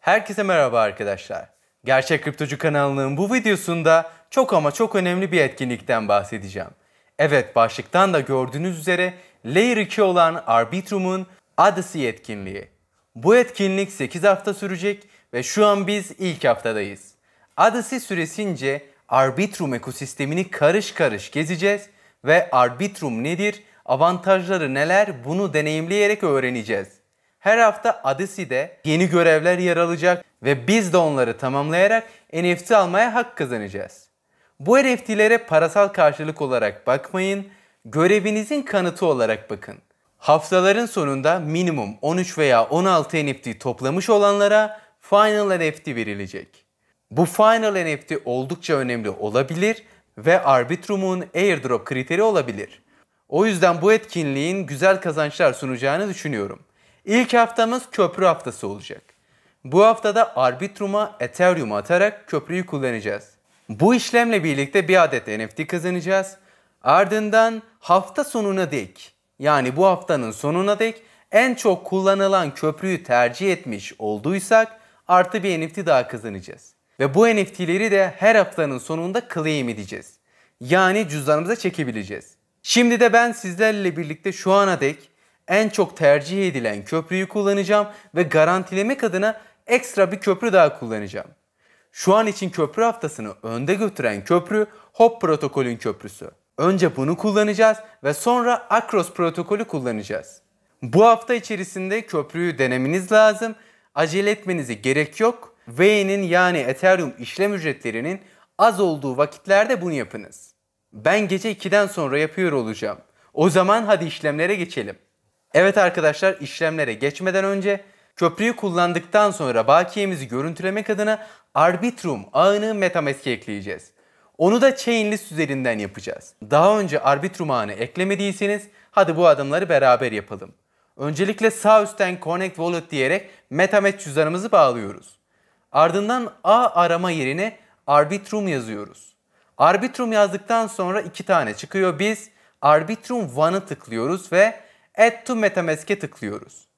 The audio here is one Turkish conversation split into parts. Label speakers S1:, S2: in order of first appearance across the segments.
S1: Herkese merhaba arkadaşlar. Gerçek Kriptocu kanalının bu videosunda çok ama çok önemli bir etkinlikten bahsedeceğim. Evet başlıktan da gördüğünüz üzere Layer 2 olan Arbitrum'un Odyssey etkinliği. Bu etkinlik 8 hafta sürecek ve şu an biz ilk haftadayız. Odyssey süresince Arbitrum ekosistemini karış karış gezeceğiz ve Arbitrum nedir, avantajları neler bunu deneyimleyerek öğreneceğiz. Her hafta Adiside yeni görevler yer alacak ve biz de onları tamamlayarak NFT almaya hak kazanacağız. Bu NFT'lere parasal karşılık olarak bakmayın, görevinizin kanıtı olarak bakın. Haftaların sonunda minimum 13 veya 16 NFT toplamış olanlara Final NFT verilecek. Bu Final NFT oldukça önemli olabilir ve Arbitrum'un airdrop kriteri olabilir. O yüzden bu etkinliğin güzel kazançlar sunacağını düşünüyorum. İlk haftamız köprü haftası olacak. Bu haftada Arbitrum'a Ethereum atarak köprüyü kullanacağız. Bu işlemle birlikte bir adet NFT kazanacağız. Ardından hafta sonuna dek yani bu haftanın sonuna dek en çok kullanılan köprüyü tercih etmiş olduysak artı bir NFT daha kazanacağız. Ve bu NFT'leri de her haftanın sonunda claim edeceğiz. Yani cüzdanımıza çekebileceğiz. Şimdi de ben sizlerle birlikte şu ana dek en çok tercih edilen köprüyü kullanacağım ve garantilemek adına ekstra bir köprü daha kullanacağım. Şu an için köprü haftasını önde götüren köprü HOP protokolün köprüsü. Önce bunu kullanacağız ve sonra Akros protokolü kullanacağız. Bu hafta içerisinde köprüyü denemeniz lazım. Acele etmenize gerek yok. V'nin yani Ethereum işlem ücretlerinin az olduğu vakitlerde bunu yapınız. Ben gece 2'den sonra yapıyor olacağım. O zaman hadi işlemlere geçelim. Evet arkadaşlar işlemlere geçmeden önce köprüyü kullandıktan sonra bakiyemizi görüntülemek adına Arbitrum ağını Metamask'e ekleyeceğiz. Onu da Chainlist üzerinden yapacağız. Daha önce Arbitrum ağını eklemediyseniz hadi bu adımları beraber yapalım. Öncelikle sağ üstten Connect Wallet diyerek Metamask cüzdanımızı bağlıyoruz. Ardından A arama yerine Arbitrum yazıyoruz. Arbitrum yazdıktan sonra iki tane çıkıyor. Biz Arbitrum One'ı tıklıyoruz ve Add to MetaMask'e tıklıyoruz.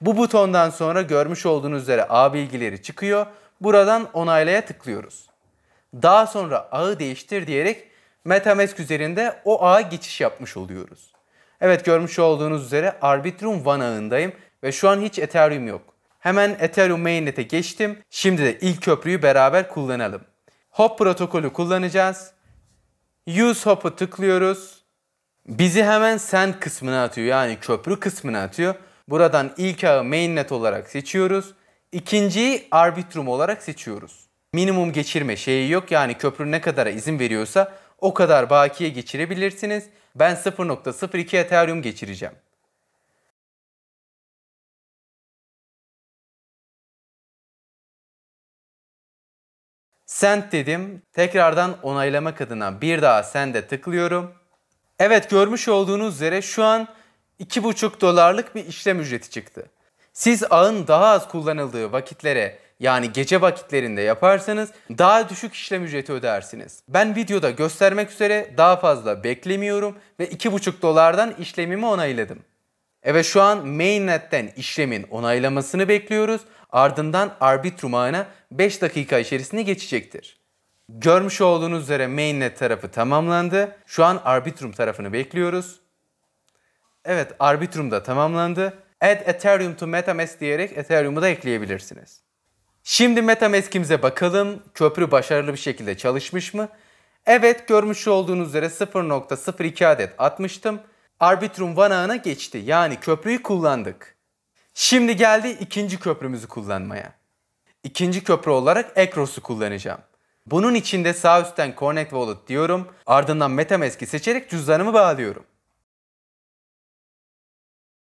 S1: Bu butondan sonra görmüş olduğunuz üzere ağ bilgileri çıkıyor. Buradan onaylaya tıklıyoruz. Daha sonra ağı değiştir diyerek MetaMask üzerinde o ağa geçiş yapmış oluyoruz. Evet görmüş olduğunuz üzere Arbitrum One ağındayım ve şu an hiç Ethereum yok. Hemen Ethereum Mainnet'e geçtim. Şimdi de ilk köprüyü beraber kullanalım. Hop protokolü kullanacağız. Use Hop'u tıklıyoruz. Bizi hemen send kısmına atıyor yani köprü kısmına atıyor. Buradan ilk ağı mainnet olarak seçiyoruz. İkinciyi arbitrum olarak seçiyoruz. Minimum geçirme şeyi yok yani köprü ne kadar izin veriyorsa o kadar bakiye geçirebilirsiniz. Ben 0.02 Ethereum geçireceğim. Send dedim. Tekrardan onaylamak adına bir daha send'e tıklıyorum. Evet görmüş olduğunuz üzere şu an 2,5 dolarlık bir işlem ücreti çıktı. Siz ağın daha az kullanıldığı vakitlere yani gece vakitlerinde yaparsanız daha düşük işlem ücreti ödersiniz. Ben videoda göstermek üzere daha fazla beklemiyorum ve 2,5 dolardan işlemimi onayladım. Evet şu an mainnet'ten işlemin onaylamasını bekliyoruz. Ardından Arbitrum ağına 5 dakika içerisinde geçecektir. Görmüş olduğunuz üzere mainnet tarafı tamamlandı. Şu an Arbitrum tarafını bekliyoruz. Evet Arbitrum da tamamlandı. Add Ethereum to Metamask diyerek Ethereum'u da ekleyebilirsiniz. Şimdi Metamask'imize bakalım. Köprü başarılı bir şekilde çalışmış mı? Evet görmüş olduğunuz üzere 0.02 adet atmıştım. Arbitrum vanağına geçti. Yani köprüyü kullandık. Şimdi geldi ikinci köprümüzü kullanmaya. İkinci köprü olarak Ekros'u kullanacağım. Bunun için de sağ üstten Connect Wallet diyorum. Ardından MetaMask'i seçerek cüzdanımı bağlıyorum.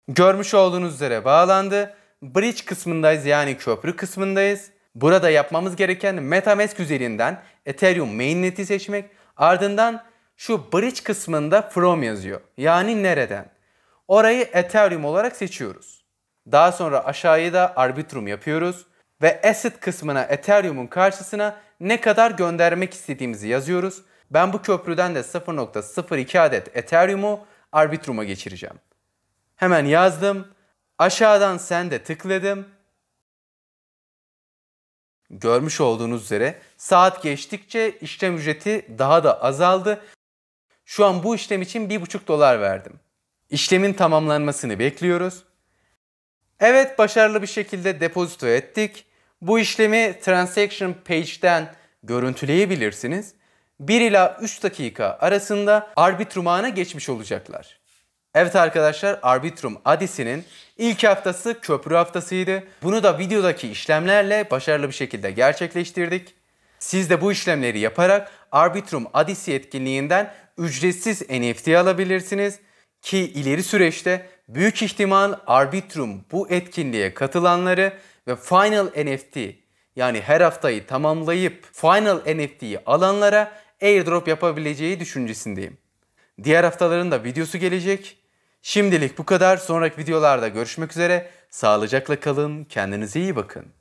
S1: Görmüş olduğunuz üzere bağlandı. Bridge kısmındayız yani köprü kısmındayız. Burada yapmamız gereken MetaMask üzerinden Ethereum mainnet'i seçmek. Ardından şu bridge kısmında from yazıyor. Yani nereden? Orayı Ethereum olarak seçiyoruz. Daha sonra aşağıya da Arbitrum yapıyoruz ve asset kısmına Ethereum'un karşısına ne kadar göndermek istediğimizi yazıyoruz. Ben bu köprüden de 0.02 adet Ethereum'u Arbitrum'a geçireceğim. Hemen yazdım. Aşağıdan de tıkladım. Görmüş olduğunuz üzere saat geçtikçe işlem ücreti daha da azaldı. Şu an bu işlem için 1,5 dolar verdim. İşlemin tamamlanmasını bekliyoruz. Evet başarılı bir şekilde depozito ettik. Bu işlemi Transaction Page'den görüntüleyebilirsiniz. 1 ila 3 dakika arasında arbitrumana geçmiş olacaklar. Evet arkadaşlar Arbitrum Adis'inin ilk haftası köprü haftasıydı. Bunu da videodaki işlemlerle başarılı bir şekilde gerçekleştirdik. Siz de bu işlemleri yaparak Arbitrum Adisi etkinliğinden ücretsiz NFT alabilirsiniz ki ileri süreçte büyük ihtimal Arbitrum bu etkinliğe katılanları ve Final NFT yani her haftayı tamamlayıp Final NFT'yi alanlara airdrop yapabileceği düşüncesindeyim. Diğer haftaların da videosu gelecek. Şimdilik bu kadar. Sonraki videolarda görüşmek üzere. Sağlıcakla kalın. Kendinize iyi bakın.